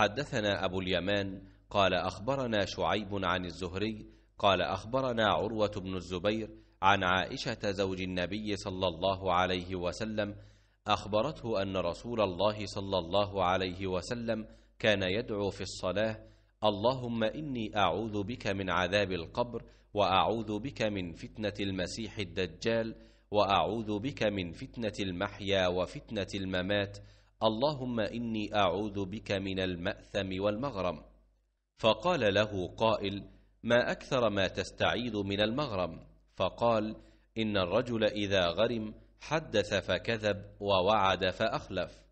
حدثنا أبو اليمان قال أخبرنا شعيب عن الزهري قال أخبرنا عروة بن الزبير عن عائشة زوج النبي صلى الله عليه وسلم أخبرته أن رسول الله صلى الله عليه وسلم كان يدعو في الصلاة اللهم إني أعوذ بك من عذاب القبر وأعوذ بك من فتنة المسيح الدجال وأعوذ بك من فتنة المحيا وفتنة الممات اللهم اني اعوذ بك من الماثم والمغرم فقال له قائل ما اكثر ما تستعيذ من المغرم فقال ان الرجل اذا غرم حدث فكذب ووعد فاخلف